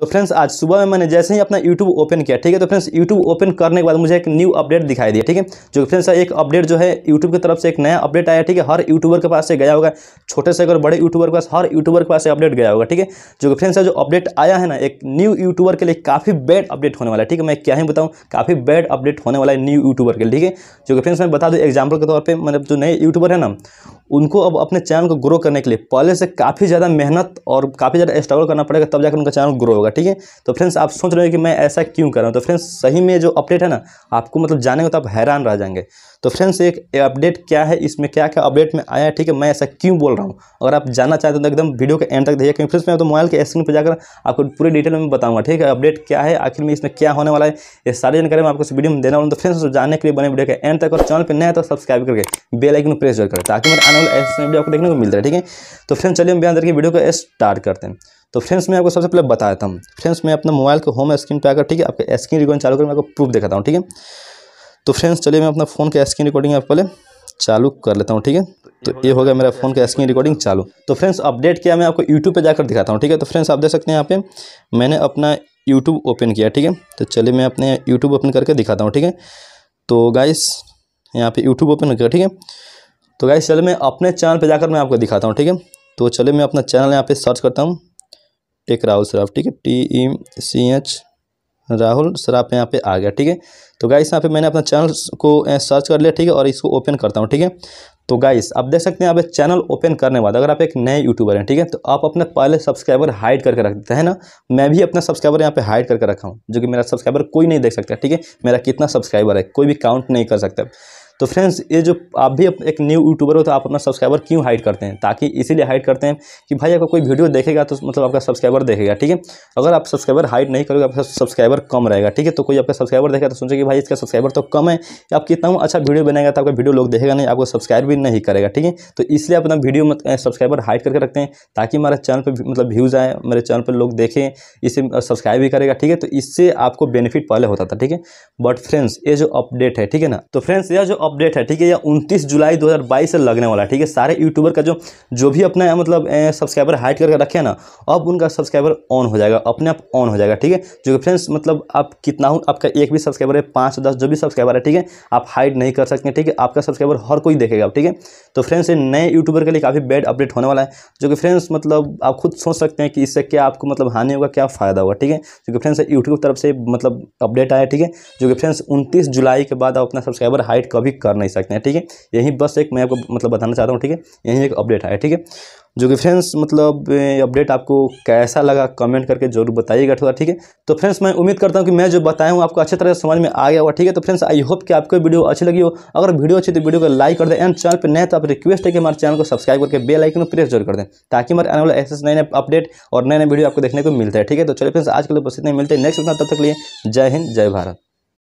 तो फ्रेंड्स आज सुबह में मैंने जैसे ही अपना यूट्यूब ओपन किया ठीक है तो फ्रेंड्स यूट्यूब ओपन करने के बाद मुझे एक न्यू अपडेट दिखाई दिया ठीक है जो फ्रेंड्स एक अपडेट जो है यूट्यूब की तरफ से एक नया अपडेट आया ठीक है हर यूट्यूबर के पास से गया होगा छोटे से अगर बड़े यूट्यूबर के पास हर यूट्यूबर के पास से अपडेट गया होगा ठीक है जो फ्रेंड्स जो अपडेट आया है ना एक न्यू यूट्यूबर के लिए काफ़ी बैड अपडेट होने वाला है ठीक है मैं क्या ही बताऊँ काफ़ी बैड अपडेट होने वाला है न्यू यूट्यूबर के लिए ठीक है जो फ्रेंड्स मैं बता दूँ एग्जाम्पल के तौर पर मतलब जो नए यूट्यूबर है ना उनको अब अपने चैनल को ग्रो करने के लिए पहले से काफ़ी ज़्यादा मेहनत और काफ़ी ज़्यादा स्ट्रगल करना पड़ेगा तब जाकर उनका चैनल ग्रो होगा ठीक है तो फ्रेंड्स आप सोच रहे हो कि मैं ऐसा क्यों कर रहा हूँ तो फ्रेंड्स सही में जो अपडेट है ना आपको मतलब जानेंगे तो आप हैरान रह जाएंगे तो फ्रेंड्स एक अपडेट क्या है इसमें क्या क्या अपडेट में आया है ठीक है मैं ऐसा क्यों बोल रहा हूँ अगर आप जानना चाहते हो तो एकदम वीडियो के एंड तक देखिए क्योंकि फ्रेंड्स मैं तो मोबाइल के स्क्रीन पर जाकर आपको पूरी डिटेल में बताऊँगा ठीक है अपडेट क्या है आखिर में इसमें क्या होने वाला है ये सारी जानकारी मैं आपको इस वीडियो में देना हूँ तो फ्रेंड्स जानने के लिए बने वीडियो के एंड तक और चैनल पर नया तो सब्सक्राइब करके बेलाइकन प्रेस जरूर करें ताकि मैं आने चैनल ऐसे में भी आपको देखने को मिल रहा है ठीक है तो फ्रेंड्स चलिए हम बिना देर वीडियो को स्टार्ट करते हैं तो फ्रेंड्स मैं आपको सबसे पहले बता देता हूँ फ्रेंड्स मैं अपना मोबाइल को होम स्क्रीन पर आकर ठीक है आपके स्क्रीन रिकॉर्डिंग चालू कर मैं आपको प्रूफ दिखाता हूँ ठीक है तो फ्रेंड्स चलिए मैं अपना फ़ोन का स्क्रीन रिकॉर्डिंग आप पहले चालू कर लेता हूँ ठीक है तो ये हो गया मेरा फ़ोन का स्क्रीन रिकॉर्डिंग चालू तो फ्रेंड्स अपडेट किया मैं आपको यूट्यूब पर जाकर दिखाता हूँ ठीक है तो फ्रेंड्स आप देख सकते हैं यहाँ पे मैंने अपना यूट्यूब ओपन किया ठीक है तो चलिए मैं अपने यूट्यूब ओपन करके दिखाता हूँ ठीक है तो गाइस यहाँ पे यूट्यूब ओपन कर ठीक है तो गाइस चले मैं अपने चैनल पे जाकर मैं आपको दिखाता हूँ ठीक है तो चले मैं अपना चैनल यहाँ पे सर्च करता हूँ टेक राहुल शराफ ठीक है T E C H Rahul Sharaf यहाँ पे आ गया ठीक है तो गाइस यहाँ पे मैंने अपना चैनल को सर्च कर लिया ठीक है और इसको ओपन करता हूँ ठीक है तो गाइस आप देख सकते हैं यहाँ पे चैनल ओपन करने बाद अगर आप एक नए यूट्यूबर हैं ठीक है तो आप अपने पहले सब्सक्राइबर हाइड करके रख देते हैं ना मैं भी अपना सब्सक्राइबर यहाँ पे हाइड करके रखा हूँ जो कि मेरा सब्सक्राइबर कोई नहीं देख सकता ठीक है मेरा कितना सब्सक्राइबर है कोई भी काउंट नहीं कर सकता तो फ्रेंड्स ये जो आप भी एक न्यू यूट्यूबर हो तो आप अपना सब्सक्राइबर क्यों हाइड करते हैं ताकि इसीलिए हाइड करते हैं कि भाई आपका कोई वीडियो देखेगा तो मतलब आपका सब्सक्राइबर देखेगा ठीक है अगर आप सब्सक्राइबर हाइड नहीं करोगे आपका सब्सक्राइबर कम रहेगा ठीक है तो कोई आपका सब्सक्राइबर देखेगा तो सोचे कि भाई इसका सब्सक्राइबर तो कम है आप कितना अच्छा वीडियो बनाएगा तो आपका वीडियो लोग देखेगा नहीं आपको सब्सक्राइब भी नहीं करेगा ठीक है तो इसलिए अपना वीडियो सब्सक्राइबर हाइड करके रखते हैं ताकि हमारे चैनल पर मतलब व्यूज़ आए मेरे चैनल पर लोग देखें इसे सब्सक्राइब भी करेगा ठीक है तो इससे आपको बेनिफिट पहले होता था ठीक है बट फ्रेंड्स ये जो अपडेट है ठीक है ना तो फ्रेंड्स यह जो अपडेट है ठीक है या उनतीस जुलाई 2022 से लगने वाला है ठीक है सारे यूट्यूबर का जो जो भी अपना मतलब सब्सक्राइबर हाइट करके रखे ना अब उनका सब्सक्राइबर ऑन हो जाएगा अपने आप ऑन हो जाएगा ठीक है जो कि फ्रेंड्स मतलब आप कितना हो आपका एक भी सब्सक्राइबर है पाँच दस जो भी सब्सक्राइबर है ठीक है आप हाइड नहीं कर सकते ठीक है आपका सब्सक्राइबर हर कोई देखेगा ठीक है तो फ्रेंड्स ये नए यूट्यूबर के लिए काफ़ी बेड अपडेट होने वाला है जो कि फ्रेंड्स मतलब आप खुद सोच सकते हैं कि इससे क्या आपको मतलब हानि होगा क्या फ़ायदा होगा ठीक है जो कि फ्रेंड्स यूट्यूब की तरफ से मतलब अपडेट आया ठीक है जो कि फ्रेंड्स उनतीस जुलाई के बाद आप अपना सब्सक्राइबर हाइट कभी कर नहीं सकते हैं ठीक है यही बस एक मैं आपको मतलब बताना चाहता हूँ ठीक है यही एक अपडेट है ठीक है जो कि फ्रेंड्स मतलब अपडेट आपको कैसा लगा कमेंट करके जरूर बताइएगा थोड़ा ठीक है तो फ्रेंड्स मैं उम्मीद करता हूँ कि मैं जो बताया हूँ आपको अच्छे तरह से समझ में आ गया होगा ठीक है तो फ्रेंड्स आई होप कि आपको वीडियो अच्छी लगी हो अगर वीडियो अच्छी तो वीडियो को लाइक कर दें एंड चैनल पर नए तो आप रिक्वेस्ट है कि हमारे चैनल को सब्सक्राइब करके बेल आइकन प्रेस जरूर कर दें ताकि हमारे आने वाले ऐसे नए नए अपडेट और नए नए वीडियो आपको देखने को मिलता है ठीक है तो चलिए फ्रेंड्स आज के लिए बस इतने मिलते हैं नेक्स्ट तब तक लिए जय हिंद जय भारत